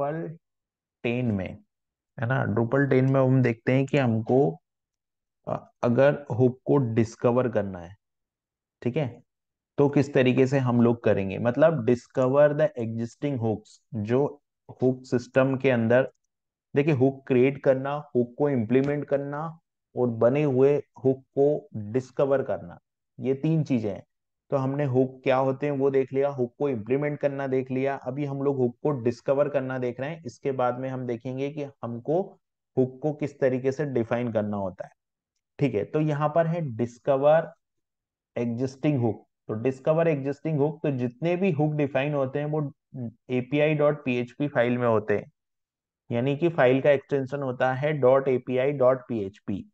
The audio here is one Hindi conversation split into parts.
ड्रुपल टेन में है ना ड्रुपल टेन में हम देखते हैं कि हमको अगर हुक को डिस्कवर करना है ठीक है तो किस तरीके से हम लोग करेंगे मतलब डिस्कवर द एग्जिस्टिंग हुक्स जो हुक सिस्टम के अंदर देखिए हुक क्रिएट करना हुक को इम्प्लीमेंट करना और बने हुए हुक को डिस्कवर करना ये तीन चीजें हैं तो हमने हुक क्या होते हैं वो देख लिया हुक को इम्प्लीमेंट करना देख लिया अभी हम लोग हुक को डिस्कवर करना देख रहे हैं इसके बाद में हम देखेंगे कि हमको हुक को किस तरीके से डिफाइन करना होता है ठीक है तो यहाँ पर है डिस्कवर एग्जिस्टिंग हुक तो डिस्कवर एग्जिस्टिंग हुक तो जितने भी हुक डिफाइन होते हैं वो एपीआई डॉट पी फाइल में होते हैं यानी कि फाइल का एक्सटेंशन होता है डॉट एपीआई डॉट पी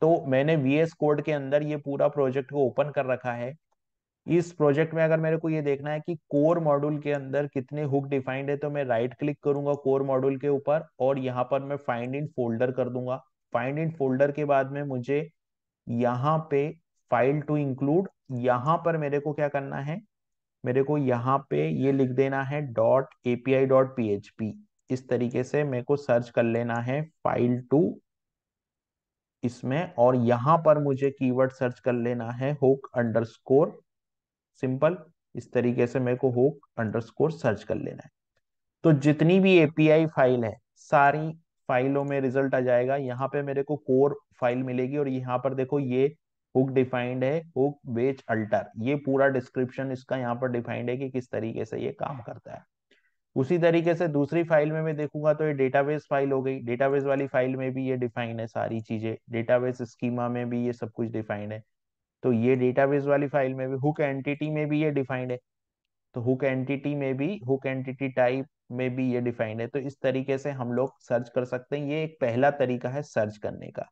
तो मैंने वीएस कोड के अंदर ये पूरा प्रोजेक्ट को ओपन कर रखा है इस प्रोजेक्ट में अगर मेरे को ये देखना है कि कोर मॉड्यूल के अंदर कितने हुक डिफाइंड है तो मैं राइट क्लिक करूंगा कोर मॉड्यूल के ऊपर और यहाँ पर मैं फाइंड इन फोल्डर कर दूंगा फाइंड इन फोल्डर के बाद में मुझे यहाँ पे फाइल टू इंक्लूड यहां पर मेरे को क्या करना है मेरे को यहाँ पे ये लिख देना है डॉट एपीआई डॉट पी इस तरीके से मेरे को सर्च कर लेना है फाइल टू इसमें और यहां पर मुझे कीवर्ड सर्च कर लेना है हुक अंडरस्कोर सिंपल इस तरीके से मेरे को होक अंडरस्कोर सर्च कर लेना है तो जितनी भी एपीआई फाइल है सारी फाइलों में रिजल्ट आ जाएगा यहाँ पे मेरे को कोर फाइल मिलेगी और यहाँ पर देखो ये हुक डिफाइंड है हुक वेज अल्टर ये पूरा डिस्क्रिप्शन इसका यहाँ पर डिफाइंड है कि किस तरीके से ये काम करता है उसी तरीके से दूसरी फाइल में मैं देखूंगा तो ये डेटाबेस फाइल हो गई डेटाबेस वाली फाइल में भी ये डिफाइंड है सारी चीजें डेटाबेस स्कीमा में भी ये सब कुछ डिफाइंड है तो ये डेटाबेस वाली फाइल में भी हुक एंटिटी में भी ये डिफाइंड है तो हुक एंटिटी में भी हुक एंटिटी टाइप में भी ये डिफाइंड है तो इस तरीके से हम लोग सर्च कर सकते हैं ये एक पहला तरीका है सर्च करने का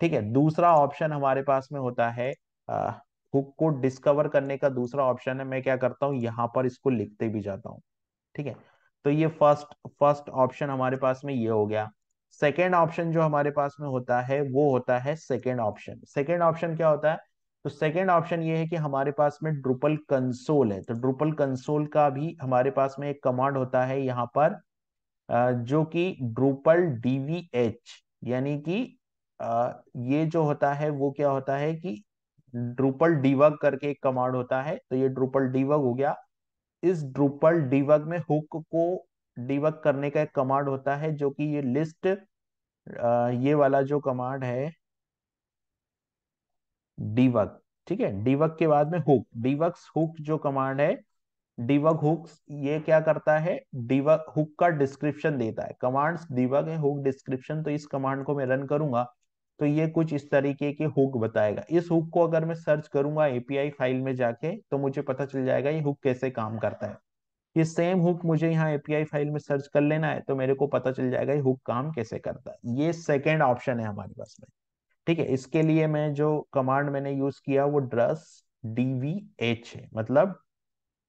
ठीक है दूसरा ऑप्शन हमारे पास में होता है आ, हुक को डिस्कवर करने का दूसरा ऑप्शन है मैं क्या करता हूँ यहाँ पर इसको लिखते भी जाता हूँ ठीक है तो ये फर्स्ट फर्स्ट ऑप्शन हमारे पास में ये हो गया सेकेंड ऑप्शन जो हमारे पास में होता है वो होता है सेकेंड ऑप्शन सेकेंड ऑप्शन क्या होता है तो सेकेंड ऑप्शन ये है कि हमारे पास में ड्रुपल कंसोल है तो ड्रुपल कंसोल का भी हमारे पास में एक कमांड होता है यहाँ पर जो कि ड्रुपल डीवीएच यानी कि ये जो होता है वो क्या होता है कि ड्रुपल डीवग करके एक कमांड होता है तो ये ड्रुपल डीवग हो गया इस ड्रुपल डीवग में हुक को डीवग करने का एक कमांड होता है जो कि ये लिस्ट ये वाला जो कमांड है डीवक ठीक है डीवक के बाद में हुक डीवक्स हुक जो कमांड है डीबग हुक ये क्या करता है डीबग हुक का डिस्क्रिप्शन देता है कमांड्स डीबग है हुक डिस्क्रिप्शन तो इस कमांड को मैं रन करूंगा तो ये कुछ इस तरीके के हुक बताएगा इस हुक को अगर मैं सर्च करूंगा एपीआई फाइल में जाके तो मुझे पता चल जाएगा ये हुक कैसे काम करता है ये सेम हुक मुझे यहाँ एपीआई फाइल में सर्च कर लेना है तो मेरे को पता चल जाएगा ये हुक काम कैसे करता है ये सेकेंड ऑप्शन है हमारे पास में ठीक है इसके लिए मैं जो कमांड मैंने यूज किया वो ड्रस डीवी एच है मतलब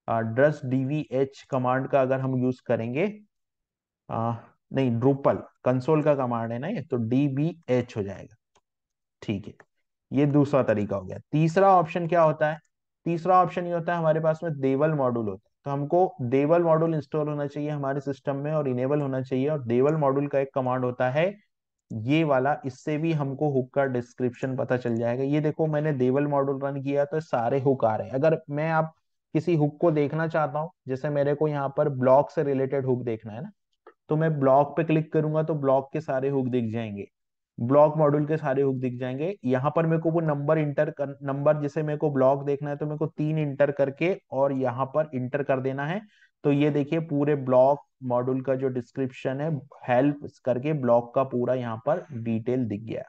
ड्रस डीवी एच कमांड का अगर हम यूज करेंगे आ, नहीं ड्रूपल कंसोल का कमांड है ना ये तो डीवी एच हो जाएगा ठीक है ये दूसरा तरीका हो गया तीसरा ऑप्शन क्या होता है तीसरा ऑप्शन ये होता है हमारे पास में देवल मॉड्यूल होता है तो हमको देवल मॉड्यूल इंस्टॉल होना चाहिए हमारे सिस्टम में और इनेबल होना चाहिए और देवल मॉड्यूल का एक कमांड होता है ये वाला इससे भी हमको हुक का डिस्क्रिप्शन पता चल जाएगा ये देखो मैंने देवल मॉडल रन किया तो सारे हुक आ रहे हैं अगर मैं आप किसी हुक को देखना चाहता हूं जैसे मेरे को यहाँ पर ब्लॉक से रिलेटेड हुक देखना है ना तो मैं ब्लॉक पे क्लिक करूंगा तो ब्लॉक के सारे हुक दिख जाएंगे ब्लॉक मॉड्यूल के सारे हुक दिख जाएंगे यहाँ पर मेरे को वो नंबर इंटर कर नंबर जैसे मेरे को ब्लॉक देखना है तो मेरे को तीन इंटर करके और यहाँ पर इंटर कर देना है तो ये देखिए पूरे ब्लॉक मॉड्यूल का जो डिस्क्रिप्शन है हेल्प करके ब्लॉक का पूरा यहाँ पर डिटेल दिख गया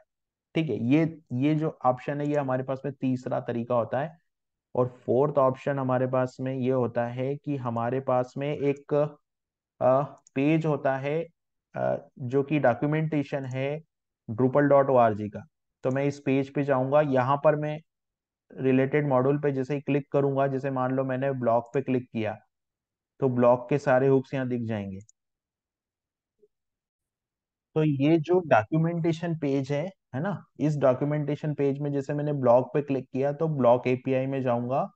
ठीक है ये ये जो ऑप्शन है ये हमारे पास में तीसरा तरीका होता है और फोर्थ ऑप्शन हमारे पास में ये होता है कि हमारे पास में एक आ, पेज होता है आ, जो कि डॉक्यूमेंटेशन है ड्रुपल डॉट ओ का तो मैं इस पेज पे जाऊंगा यहाँ पर मैं रिलेटेड मॉड्यूल पे जैसे ही क्लिक करूंगा जैसे मान लो मैंने ब्लॉग पे क्लिक किया तो ब्लॉक के सारे हुक्स यहाँ दिख जाएंगे तो ये जो डॉक्यूमेंटेशन पेज है है ना इस डॉक्यूमेंटेशन पेज में जैसे मैंने ब्लॉक पे क्लिक किया तो ब्लॉक एपीआई में जाऊंगा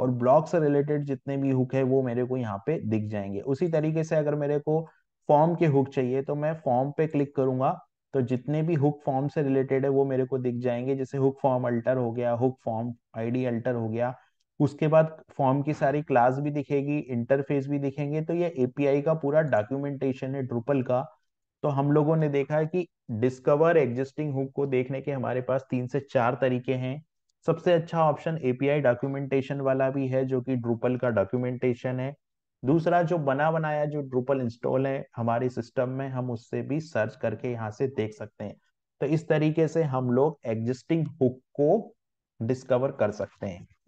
और ब्लॉक से रिलेटेड जितने भी हुक है वो मेरे को यहाँ पे दिख जाएंगे उसी तरीके से अगर मेरे को फॉर्म के हुक चाहिए तो मैं फॉर्म पे क्लिक करूंगा तो जितने भी हुक फॉर्म से रिलेटेड है वो मेरे को दिख जाएंगे जैसे हुक फॉर्म अल्टर हो गया हुक फॉर्म आईडी अल्टर हो गया उसके बाद फॉर्म की सारी क्लास भी दिखेगी इंटरफेस भी दिखेंगे तो ये एपीआई का पूरा डॉक्यूमेंटेशन है ड्रुपल का तो हम लोगों ने देखा है कि डिस्कवर एग्जिस्टिंग हुक को देखने के हमारे पास तीन से चार तरीके हैं सबसे अच्छा ऑप्शन एपीआई डॉक्यूमेंटेशन वाला भी है जो कि ड्रुपल का डॉक्यूमेंटेशन है दूसरा जो बना बनाया जो ड्रुपल इंस्टॉल है हमारे सिस्टम में हम उससे भी सर्च करके यहाँ से देख सकते हैं तो इस तरीके से हम लोग एग्जिस्टिंग हुक को डिस्कवर कर सकते हैं